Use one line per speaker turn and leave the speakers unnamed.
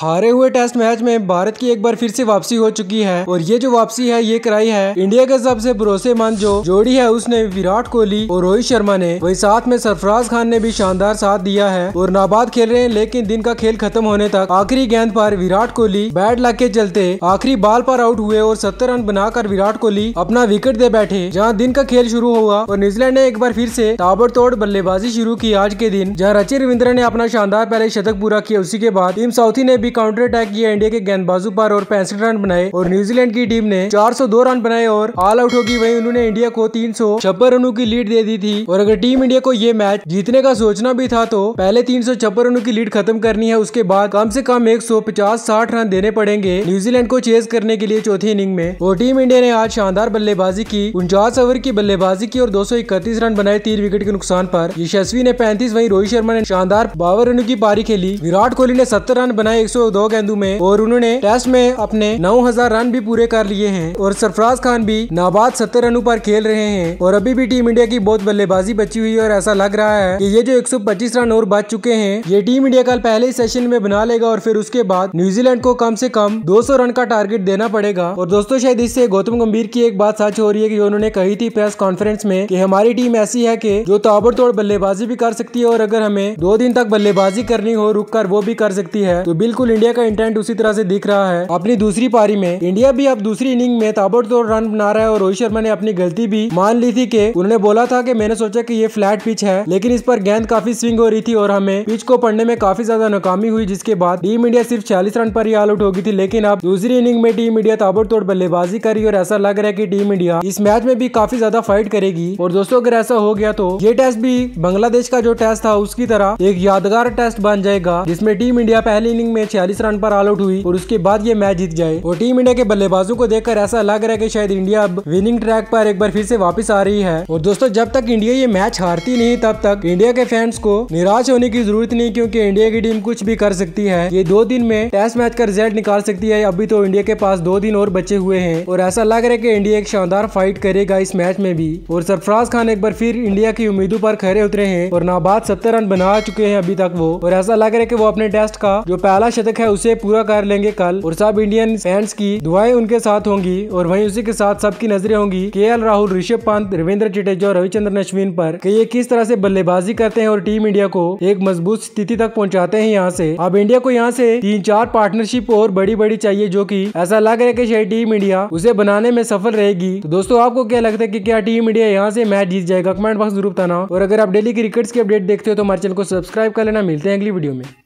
हारे हुए test match में भारत की एक बार फिर से वापसी हो चुकी है और ये जो वापसी है ये कराई है इंडिया के सबसे भरोसेमंद जो जोड़ी है उसने विराट कोहली और रोहित शर्मा ने वही साथ में सरफराज खान ने भी शानदार साथ दिया है और नाबाद खेल रहे हैं लेकिन दिन का खेल खत्म होने तक आखिरी गेंद पर विराट कोहली बैट लग के चलते आखिरी बॉल पर आउट हुए और सत्तर रन बनाकर विराट कोहली अपना विकेट दे बैठे जहाँ दिन का खेल शुरू हुआ और न्यूजीलैंड ने एक बार फिर से ताबड़तोड़ बल्लेबाजी शुरू की आज के दिन जहाँ रचिन रविंद्र ने अपना शानदार पहले शतक पूरा किया उसी के बाद टीम साउथी ने भी काउंटर अटैक किया इंडिया के गेंदबाजों पर और पैंसठ रन बनाए और न्यूजीलैंड की टीम ने 402 रन बनाए और ऑल आउट होगी वहीं उन्होंने इंडिया को तीन रनों की लीड दे दी थी और अगर टीम इंडिया को ये मैच जीतने का सोचना भी था तो पहले तीन रनों की लीड खत्म करनी है उसके बाद कम से कम एक सौ रन देने पड़ेंगे न्यूजीलैंड को चेस करने के लिए चौथी इनिंग में और टीम इंडिया ने आज शानदार बल्लेबाजी की उनचास ओवर की बल्लेबाजी की और दो रन बनाए तीन विकेट के नुकसान पर यशस्वी ने पैंतीस वहीं रोहित शर्मा ने शानदार बावन रनों की पारी खेली विराट कोहली ने सत्तर रन बनाए एक 102 गेंदों में और उन्होंने टेस्ट में अपने 9000 रन भी पूरे कर लिए हैं और सरफराज खान भी नाबाद सत्तर रनों पर खेल रहे हैं और अभी भी टीम इंडिया की बहुत बल्लेबाजी बची हुई है और ऐसा लग रहा है कि ये जो 125 रन और बच चुके हैं ये टीम इंडिया कल पहले ही सेशन में बना लेगा और फिर उसके बाद न्यूजीलैंड को कम से कम दो रन का टारगेट देना पड़ेगा और दोस्तों शायद इससे गौतम गंभीर की एक बात सच हो रही है की उन्होंने कही थी प्रेस कॉन्फ्रेंस में की हमारी टीम ऐसी है की जो ताबड़तोड़ बल्लेबाजी भी कर सकती है और अगर हमें दो दिन तक बल्लेबाजी करनी हो रुक कर वो भी कर सकती है तो बिल्कुल बिल्कुल इंडिया का इंटेंट उसी तरह से दिख रहा है अपनी दूसरी पारी में इंडिया भी अब दूसरी इनिंग में ताबड़तोड़ रन बना रहा है और रोहित शर्मा ने अपनी गलती भी मान ली थी की उन्होंने बोला था की मैंने सोचा की ये फ्लैट पिच है लेकिन इस पर गेंद काफी स्विंग हो रही थी और हमें पिच को पढ़ने में काफी ज्यादा नाकामी हुई जिसके बाद टीम इंडिया सिर्फ चालीस रन पर ही ऑल आउट होगी थी लेकिन अब दूसरी इनिंग में टीम इंडिया ताबड़तोड़ बल्लेबाजी करी और ऐसा लग रहा है की टीम इंडिया इस मैच में भी काफी ज्यादा फाइट करेगी और दोस्तों अगर ऐसा हो गया तो ये टेस्ट भी बांग्लादेश का जो टेस्ट था उसकी तरह एक यादगार टेस्ट बन जाएगा जिसमें टीम इंडिया पहली इनिंग में छियालीस रन पर ऑल आउट हुई और उसके बाद ये मैच जीत गए और टीम इंडिया के बल्लेबाजों को देखकर ऐसा लग रहा है की शायद इंडिया अब विनिंग ट्रैक पर एक बार फिर से वापस आ रही है और दोस्तों जब तक इंडिया ये मैच हारती नहीं तब तक इंडिया के फैंस को निराश होने की जरूरत नहीं क्यूँकी इंडिया की टीम कुछ भी कर सकती है ये दो दिन में टेस्ट मैच का रिजल्ट निकाल सकती है अभी तो इंडिया के पास दो दिन और बचे हुए हैं और ऐसा लग रहा है की इंडिया एक शानदार फाइट करेगा इस मैच में भी और सरफराज खान एक बार फिर इंडिया की उम्मीदों पर खड़े उतरे हैं और नाबाद सत्तर रन बना चुके हैं अभी तक वो और ऐसा लग रहा है की वो अपने टेस्ट का जो पहला तक है उसे पूरा कर लेंगे कल और सब इंडियन फैंस की दुआएं उनके साथ होंगी और वहीं उसी के साथ सबकी नजरें होंगी के राहुल ऋषभ पंत रविंद्र जडेजा और रविचंद्रन अश्विन पर कि ये किस तरह से बल्लेबाजी करते हैं और टीम इंडिया को एक मजबूत स्थिति तक पहुंचाते हैं यहाँ से अब इंडिया को यहाँ से तीन चार पार्टनरशिप और बड़ी बड़ी चाहिए जो की ऐसा लग रहा है की शायद टीम इंडिया उसे बनाने में सफल रहेगी तो दोस्तों आपको क्या लगता है की क्या टीम इंडिया यहाँ से मैच जीत जाएगा कमेंट बॉक्स जरूर बताना और अगर आप डेली क्रिकेट की अपडेट देखते हो तो हमारे चैनल को सब्सक्राइब कर लेना मिलते हैं अगली वीडियो में